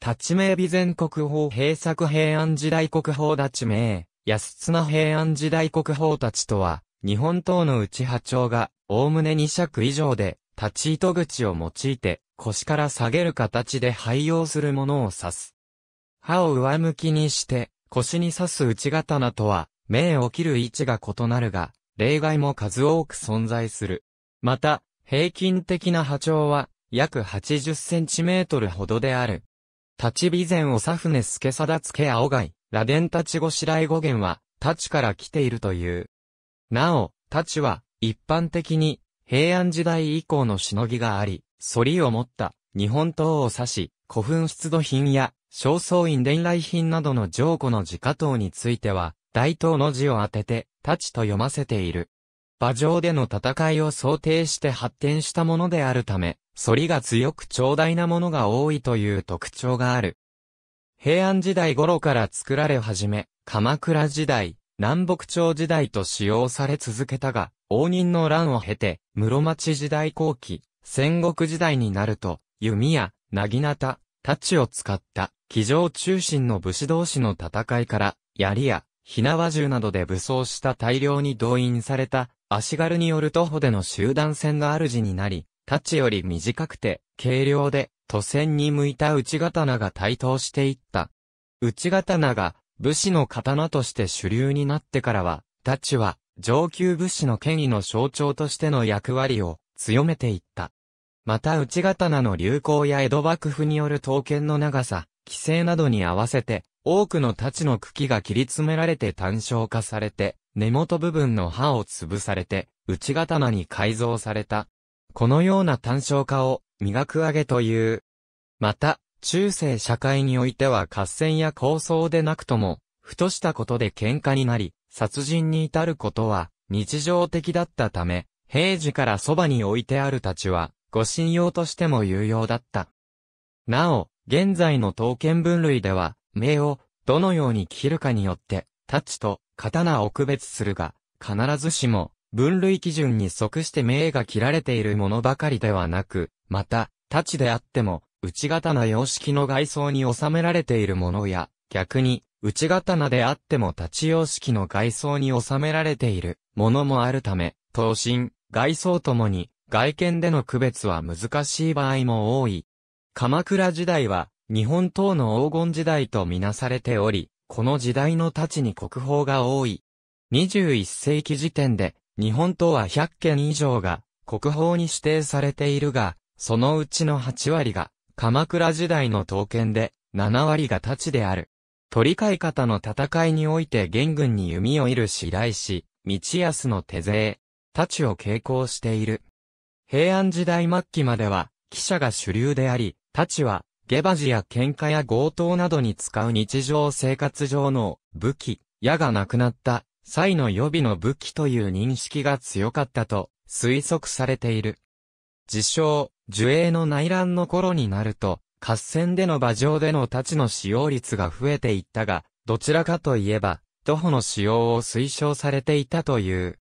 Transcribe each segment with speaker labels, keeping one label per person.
Speaker 1: 立ち名備前国宝閉作平安時代国宝立ち名、安綱平安時代国宝たちとは、日本刀の内波長が、おおむね2尺以上で、立ち糸口を用いて、腰から下げる形で廃用するものを指す。歯を上向きにして、腰に刺す内刀とは、銘を切る位置が異なるが、例外も数多く存在する。また、平均的な波長は、約 80cm ほどである。立ち備前長船助貞助青貝、螺鈿立ち後白井語源は、立ちから来ているという。なお、立ちは、一般的に、平安時代以降のしのぎがあり、反りを持った、日本刀を指し、古墳出土品や、正倉院伝来品などの上古の自家刀については、大刀の字を当てて、立ちと読ませている。馬上での戦いを想定して発展したものであるため、反りが強く長大なものが多いという特徴がある。平安時代頃から作られ始め、鎌倉時代、南北朝時代と使用され続けたが、応仁の乱を経て、室町時代後期、戦国時代になると、弓や、薙刀、太刀を使った、騎乗中心の武士同士の戦いから、槍や、火縄銃などで武装した大量に動員された、足軽による徒歩での集団戦が主になり、太刀より短くて、軽量で、都線に向いた内刀が台頭していった。内刀が武士の刀として主流になってからは、太刀は上級武士の権威の象徴としての役割を強めていった。また内刀の流行や江戸幕府による刀剣の長さ、規制などに合わせて、多くの太刀の茎が切り詰められて単焦化されて、根元部分の刃を潰されて、内刀に改造された。このような単焦化を磨く上げという。また、中世社会においては合戦や抗争でなくとも、ふとしたことで喧嘩になり、殺人に至ることは日常的だったため、平時からそばに置いてあるたちは、ご信用としても有用だった。なお、現在の刀剣分類では、名をどのように切るかによって、太刀と刀を区別するが、必ずしも分類基準に即して名が切られているものばかりではなく、また、太刀であっても、内刀様式の外装に収められているものや、逆に、内刀であっても太刀様式の外装に収められているものもあるため、刀身、外装ともに、外見での区別は難しい場合も多い。鎌倉時代は、日本刀の黄金時代とみなされており、この時代の太刀に国宝が多い。21世紀時点で、日本とは100件以上が国宝に指定されているが、そのうちの8割が鎌倉時代の刀剣で、7割が太刀である。取り替え方の戦いにおいて元軍に弓を射る白石、道康の手勢、太刀を傾向している。平安時代末期までは、記者が主流であり、太刀は、下馬寺や喧嘩や強盗などに使う日常生活上の武器、矢がなくなった際の予備の武器という認識が強かったと推測されている。自称、樹影の内乱の頃になると、合戦での馬上での太刀の使用率が増えていったが、どちらかといえば、徒歩の使用を推奨されていたという。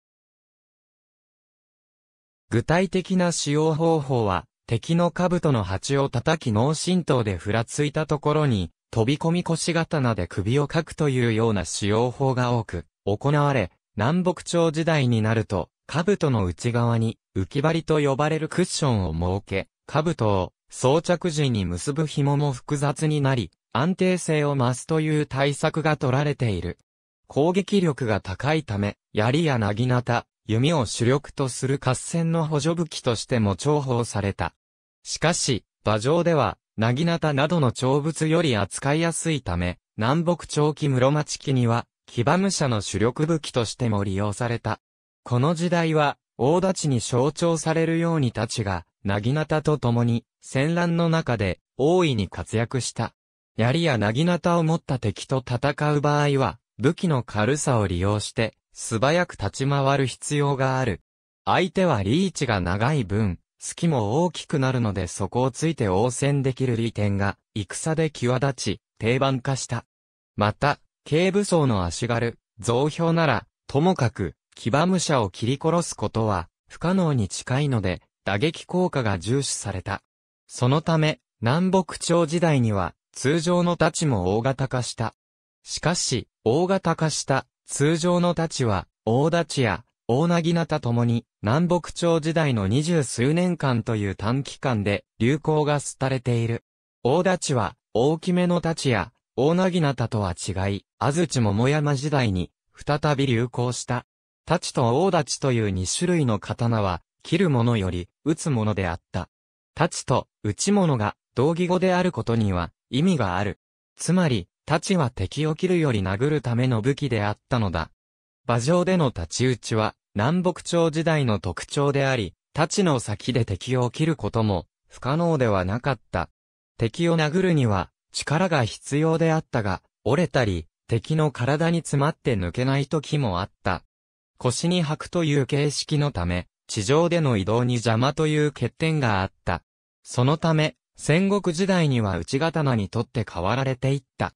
Speaker 1: 具体的な使用方法は、敵の兜の鉢を叩き脳震盪でふらついたところに、飛び込み腰刀で首をかくというような使用法が多く、行われ、南北朝時代になると、兜の内側に浮き針と呼ばれるクッションを設け、兜を装着時に結ぶ紐も複雑になり、安定性を増すという対策が取られている。攻撃力が高いため、槍や薙刀、弓を主力とする合戦の補助武器としても重宝された。しかし、馬上では、薙刀ななどの長物より扱いやすいため、南北長期室町期には、騎馬武者の主力武器としても利用された。この時代は、大立ちに象徴されるように立ちが、なぎなたと共に、戦乱の中で、大いに活躍した。槍やなぎなたを持った敵と戦う場合は、武器の軽さを利用して、素早く立ち回る必要がある。相手はリーチが長い分、隙も大きくなるのでそこをついて応戦できる利点が、戦で際立ち、定番化した。また、軽武装の足軽、増票なら、ともかく、騎馬武者を切り殺すことは、不可能に近いので、打撃効果が重視された。そのため、南北朝時代には、通常の太刀も大型化した。しかし、大型化した通常の太刀は、大太刀や大なぎなたともに、南北朝時代の二十数年間という短期間で流行が廃れている。大太刀は、大きめの太刀や大なたとは違い、安土桃山時代に、再び流行した。太刀と大太刀という二種類の刀は、切るものより、打つものであった。太刀と、打ち物が、同義語であることには、意味がある。つまり、太刀は敵を切るより殴るための武器であったのだ。馬上での太刀打ちは、南北朝時代の特徴であり、太刀の先で敵を切ることも、不可能ではなかった。敵を殴るには、力が必要であったが、折れたり、敵の体に詰まって抜けない時もあった。腰に履くという形式のため、地上での移動に邪魔という欠点があった。そのため、戦国時代には内刀にとって変わられていった。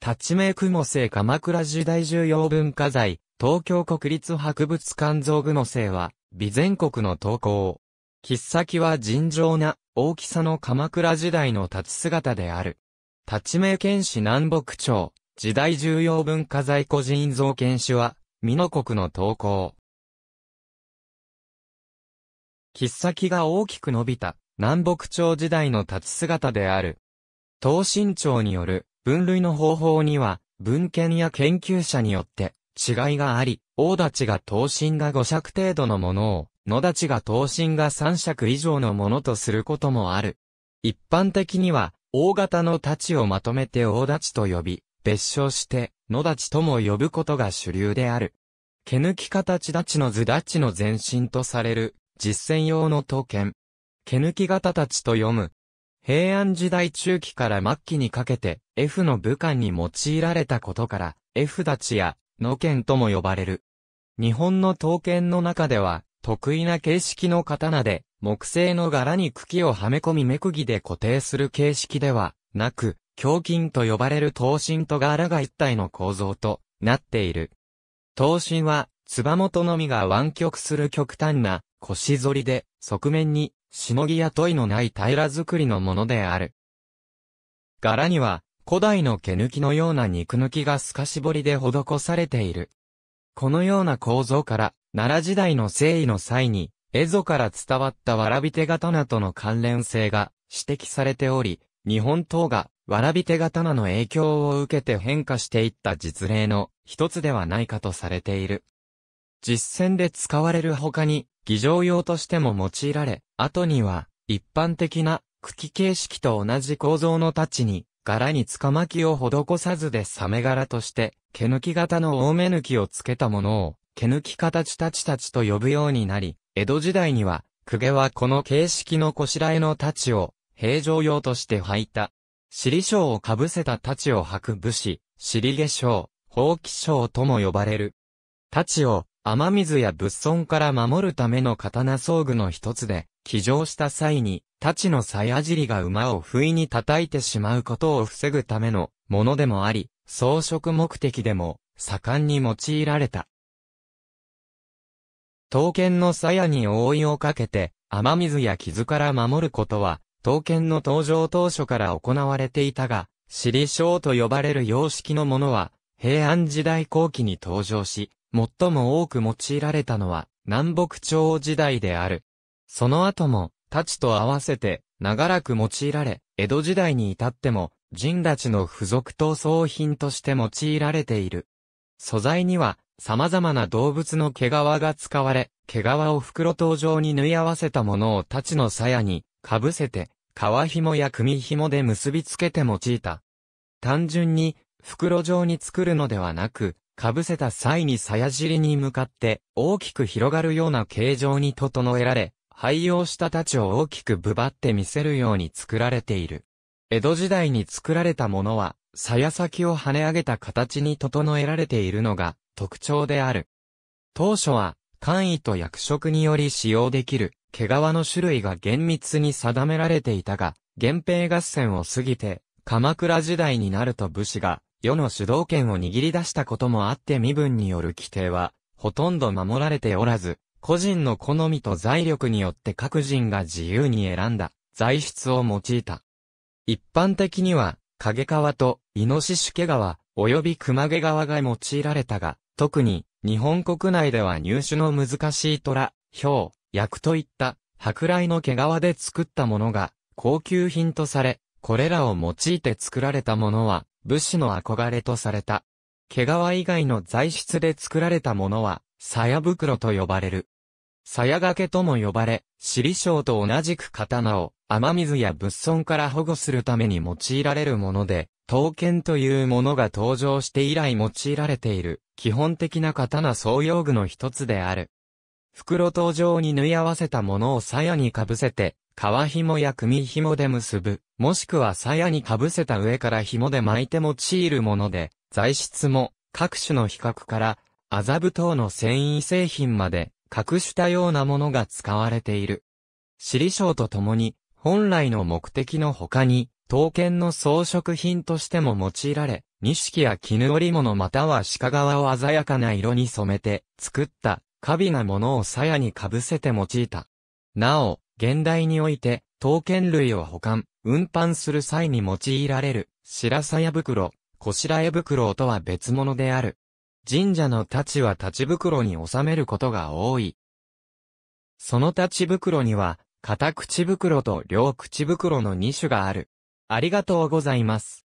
Speaker 1: 立ち目雲製鎌倉時代重要文化財、東京国立博物館造具の製は、備前国の投稿。切っ先は尋常な大きさの鎌倉時代の立ち姿である。立命県市南北町、時代重要文化財個人造剣士は、美濃国の投稿。切っ先が大きく伸びた、南北朝時代の立ち姿である。東新朝による分類の方法には、文献や研究者によって違いがあり、大立ちが東進が5尺程度のものを、野立ちが東進が3尺以上のものとすることもある。一般的には、大型の太刀をまとめて大太刀と呼び、別称して、野立とも呼ぶことが主流である。毛抜き形立ちの図立ちの前身とされる、実践用の刀剣。毛抜き型立ちと読む。平安時代中期から末期にかけて、F の武漢に用いられたことから、F 立ちや、野剣とも呼ばれる。日本の刀剣の中では、得意な形式の刀で、木製の柄に茎をはめ込み目釘で固定する形式ではなく、胸筋と呼ばれる刀身と柄が一体の構造となっている。刀身は、つば元のみが湾曲する極端な腰反りで、側面に、しのぎや問いのない平ら作りのものである。柄には、古代の毛抜きのような肉抜きが透かし彫りで施されている。このような構造から、奈良時代の征夷の際に、蝦夷から伝わったわらび手刀との関連性が指摘されており、日本刀がわらび手刀の影響を受けて変化していった実例の一つではないかとされている。実践で使われる他に、儀仗用としても用いられ、後には、一般的な茎形式と同じ構造の太刀に、柄につかまきを施さずでサメ柄として、毛抜き型の多め抜きをつけたものを、毛抜き形たちたちと呼ぶようになり、江戸時代には、公家はこの形式のこしらえの太刀を、平常用として履いた。尻章をかぶせた太刀を履く武士、尻下章、宝器章とも呼ばれる。太刀を、雨水や物損から守るための刀装具の一つで、騎乗した際に、太刀の鞘尻が馬を不意に叩いてしまうことを防ぐためのものでもあり、装飾目的でも盛んに用いられた。刀剣の鞘に覆いをかけて、雨水や傷から守ることは、刀剣の登場当初から行われていたが、尻章と呼ばれる様式のものは、平安時代後期に登場し、最も多く用いられたのは、南北朝時代である。その後も、太刀と合わせて、長らく用いられ、江戸時代に至っても、人たちの付属闘争品として用いられている。素材には、様々な動物の毛皮が使われ、毛皮を袋頭状に縫い合わせたものを太刀の鞘にかぶせて、皮紐や組紐で結びつけて用いた。単純に袋状に作るのではなく、かぶせた際に鞘尻に向かって大きく広がるような形状に整えられ、廃用した太刀を大きくぶばって見せるように作られている。江戸時代に作られたものは、鞘先を跳ね上げた形に整えられているのが特徴である。当初は、官位と役職により使用できる、毛皮の種類が厳密に定められていたが、源平合戦を過ぎて、鎌倉時代になると武士が、世の主導権を握り出したこともあって身分による規定は、ほとんど守られておらず、個人の好みと財力によって各人が自由に選んだ、材質を用いた。一般的には、影川と、イノシシ毛川、及び熊毛川が用いられたが、特に、日本国内では入手の難しい虎、氷、薬といった、舶来の毛皮で作ったものが、高級品とされ、これらを用いて作られたものは、武士の憧れとされた。毛皮以外の材質で作られたものは、鞘袋と呼ばれる。鞘掛けとも呼ばれ、尻章と同じく刀を、雨水や物損から保護するために用いられるもので、刀剣というものが登場して以来用いられている、基本的な刀総用具の一つである。袋刀状に縫い合わせたものを鞘にかぶせて、皮紐や組紐で結ぶ、もしくは鞘にかぶせた上から紐で巻いて用いるもので、材質も各種の比較から、麻布等の繊維製品まで、各種多様なものが使われている。尻章とともに、本来の目的の他に、刀剣の装飾品としても用いられ、錦や絹織物または鹿革を鮮やかな色に染めて、作った、華美なものを鞘にかぶせて用いた。なお、現代において、刀剣類を保管、運搬する際に用いられる、白鞘袋、小白絵袋とは別物である。神社の太刀は太刀袋に収めることが多い。その太刀袋には、片口袋と両口袋の2種がある。ありがとうございます。